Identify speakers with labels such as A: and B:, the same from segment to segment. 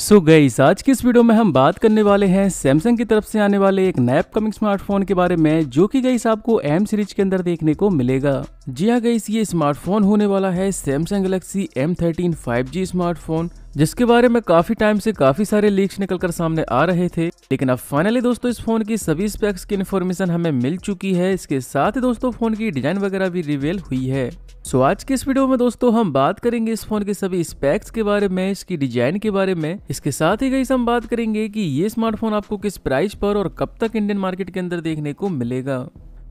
A: सो so गई आज की इस वीडियो में हम बात करने वाले हैं सैमसंग की तरफ से आने वाले एक नए अपकमिंग स्मार्टफोन के बारे में जो कि गई आपको एम सीरीज के अंदर देखने को मिलेगा जी हाँ गई ये स्मार्टफोन होने वाला है Samsung Galaxy M thirteen five smartphone जिसके बारे में काफी टाइम से काफी सारे लीक्स निकलकर सामने आ रहे थे लेकिन अब फाइनली दोस्तों इस फोन की सभी स्पेक्स की इन्फॉर्मेशन हमें मिल चुकी है इसके साथ ही दोस्तों फोन की डिजाइन वगैरह भी रिवेल हुई है सो आज के इस वीडियो में दोस्तों हम बात करेंगे इस फोन के सभी स्पेक्स के बारे में इसकी डिजाइन के बारे में इसके साथ ही गई हम बात करेंगे कि ये स्मार्टफोन आपको किस प्राइस पर और कब तक इंडियन मार्केट के अंदर देखने को मिलेगा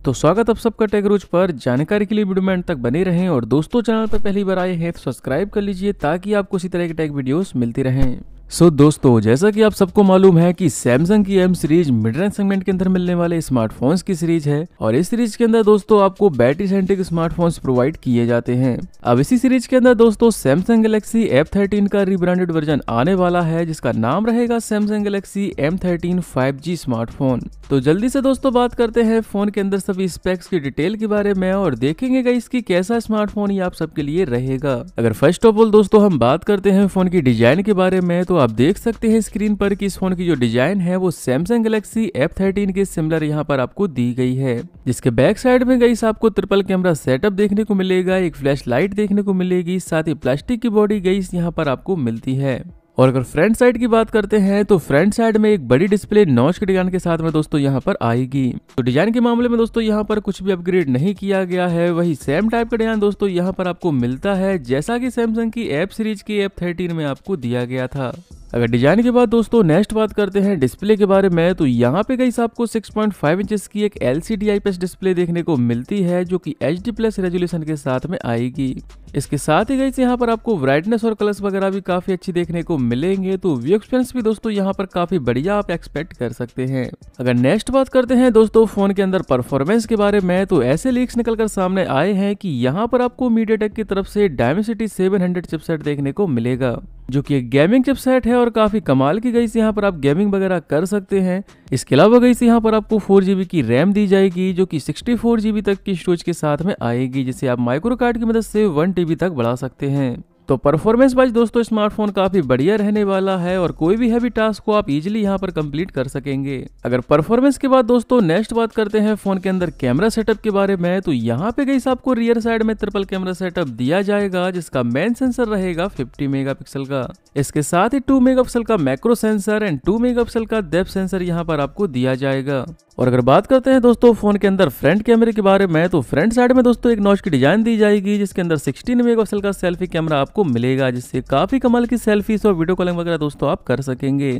A: तो स्वागत आप सबका टेगरूज पर जानकारी के लिए वीडियो में तक बने रहें और दोस्तों चैनल पर पहली बार आए हैं तो सब्सक्राइब कर लीजिए ताकि आपको इसी तरह के टेक वीडियोस मिलती रहें सो so, दोस्तों जैसा कि आप सबको मालूम है कि सैमसंग की M series mid range segment के अंदर मिलने वाले स्मार्टफोन्स की सीरीज है और इस सीरीज के अंदर दोस्तों आपको बैटरी सेंट्रिक स्मार्टफोन्स प्रोवाइड किए जाते हैं अब इसी सीरीज के अंदर दोस्तों सैमसंग गैलेक्सी एफ थर्टीन का रिब्रांडेड वर्जन आने वाला है जिसका नाम रहेगा Samsung Galaxy M thirteen five G smartphone तो जल्दी से दोस्तों बात करते हैं फोन के अंदर सभी स्पेक्स की डिटेल के बारे में और देखेंगे इसकी कैसा स्मार्टफोन ये आप सबके लिए रहेगा अगर फर्स्ट ऑफ ऑल दोस्तों हम बात करते हैं फोन की डिजाइन के बारे में तो दोस्तों आप देख सकते हैं स्क्रीन पर कि इस फोन की जो डिजाइन है वो सैमसंग गैलेक्सी एफ थर्टीन के सिमिलर यहाँ पर आपको दी गई है जिसके बैक साइड में गई आपको ट्रिपल कैमरा सेटअप देखने को मिलेगा एक फ्लैश लाइट देखने को मिलेगी साथ ही प्लास्टिक की बॉडी गई यहाँ पर आपको मिलती है और अगर फ्रंट साइड की बात करते हैं तो फ्रंट साइड में एक बड़ी डिस्प्ले नॉच के डिजाइन के साथ में दोस्तों यहाँ पर आएगी तो डिजाइन के मामले में दोस्तों यहाँ पर कुछ भी अपग्रेड नहीं किया गया है वही सेम टाइप का डिजाइन दोस्तों यहाँ पर आपको मिलता है जैसा कि सैमसंग की एप सीरीज की एप थर्टीन में आपको दिया गया था अगर डिजाइन के बाद दोस्तों नेक्स्ट बात करते हैं डिस्प्ले के बारे में तो यहाँ पे गई आपको 6.5 पॉइंट इंचेस की एक एल आईपीएस डिस्प्ले देखने को मिलती है जो कि एच डी प्लस रेजोल्यूशन के साथ में आएगी इसके साथ ही गई यहाँ पर आपको ब्राइटनेस और कलर्स वगैरह भी काफी अच्छी देखने को मिलेंगे तो व्यू एक्सपीरियंस भी दोस्तों यहाँ पर काफी बढ़िया आप एक्सपेक्ट कर सकते हैं अगर नेक्स्ट बात करते हैं दोस्तों फोन के अंदर परफॉर्मेंस के बारे में तो ऐसे लीक्स निकल कर सामने आए हैं की यहाँ पर आपको मीडिया की तरफ से डायमेसिटी सेवन हंड्रेड चिपसेट देखने को मिलेगा जो कि एक गेमिंग चिपसेट है और काफी कमाल की गई से यहाँ पर आप गेमिंग वगैरह कर सकते हैं इसके अलावा गई से यहाँ पर आपको फोर की रैम दी जाएगी जो कि सिक्सटी तक की स्टोरेज के साथ में आएगी जिसे आप माइक्रो कार्ड की मदद से वन तक बढ़ा सकते हैं तो परफॉर्मेंस वाइज दोस्तों स्मार्टफोन काफ़ी बढ़िया रहने वाला है और कोई भी हैवी टास्क को आप इजीली यहां पर कंप्लीट कर सकेंगे अगर परफॉर्मेंस के बाद दोस्तों नेक्स्ट बात करते हैं फोन के अंदर कैमरा सेटअप के बारे में तो यहाँ पे गई आपको रियर साइड में ट्रिपल कैमरा सेटअप दिया जाएगा जिसका मेन सेंसर रहेगा फिफ्टी मेगा का इसके साथ ही टू मेगा का macro sensor and two mega का डेप सेंसर यहाँ पर आपको दिया जाएगा और अगर बात करते हैं दोस्तों फोन के अंदर फ्रंट कैमरे के बारे में तो फ्रंट साइड में दोस्तों एक नॉच की डिजाइन दी जाएगी जिसके अंदर सिक्सटीन मेगा का सेल्फी कैमरा आपको आपको मिलेगा जिससे काफ़ी कमाल की सेल्फीज और वीडियो कॉलिंग वगैरह दोस्तों आप कर सकेंगे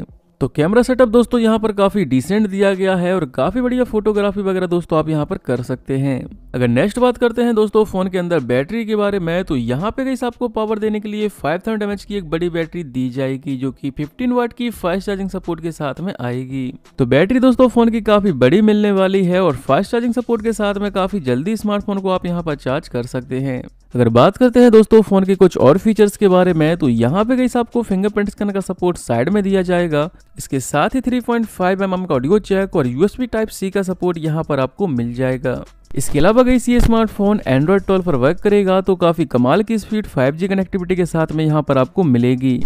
A: तो कैमरा सेटअप दोस्तों यहाँ पर काफ़ी डिसेंट दिया गया है और काफ़ी बढ़िया फोटोग्राफी वगैरह दोस्तों आप यहाँ पर कर सकते हैं अगर नेक्स्ट बात करते हैं दोस्तों फोन के अंदर बैटरी के बारे में तो यहाँ पे गई आपको पावर देने के लिए 5000 थाउजेंड की एक बड़ी बैटरी दी जाएगी जो कि 15 वाट की फास्ट चार्जिंग सपोर्ट के साथ में आएगी तो बैटरी दोस्तों फोन की काफी बड़ी मिलने वाली है और फास्ट चार्जिंग सपोर्ट के साथ में काफी जल्दी स्मार्टफोन को आप यहाँ पर चार्ज कर सकते हैं अगर बात करते हैं दोस्तों फोन के कुछ और फीचर्स के बारे में तो यहाँ पे गई आपको फिंगरप्रिंट स्कैन का सपोर्ट साइड में दिया जाएगा इसके साथ ही 3.5 पॉइंट mm का ऑडियो चेक और यूएसबी टाइप सी का सपोर्ट यहाँ पर आपको मिल जाएगा इसके अलावा अगर ये स्मार्टफोन एंड्रॉइड 12 पर वर्क करेगा तो काफ़ी कमाल की स्पीड 5G कनेक्टिविटी के साथ में यहाँ पर आपको मिलेगी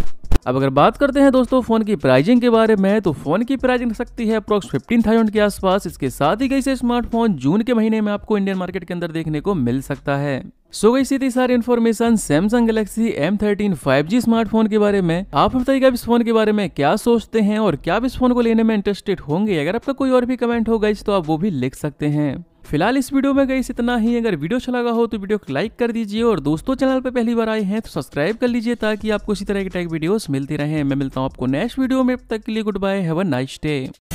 A: अब अगर बात करते हैं दोस्तों फोन की प्राइजिंग के बारे में तो फोन की प्राइजिंग सकती है अप्रोक्स फिफ्टीन थाउजेंड के आसपास इसके साथ ही कई से स्मार्टफोन जून के महीने में आपको इंडियन मार्केट के अंदर देखने को मिल सकता है सो गई सीधी सारी information Samsung Galaxy M thirteen five G smartphone के बारे में आप बताइएगा इस फोन के बारे में क्या सोचते हैं और क्या इस फोन को लेने में इंटरेस्टेड होंगे अगर आपका कोई और भी कमेंट होगा इस तो आप वो भी लिख सकते हैं फिलहाल इस वीडियो में गई इतना ही अगर वीडियो अच्छा लगा हो तो वीडियो को लाइक कर दीजिए और दोस्तों चैनल पर पहली बार आए हैं तो सब्सक्राइब कर लीजिए ताकि आपको इसी तरह की टाइप वीडियो मिलती रहे मैं मिलता हूँ आपको नेक्स्ट वीडियो में तक के लिए गुड बाय है नाइस डे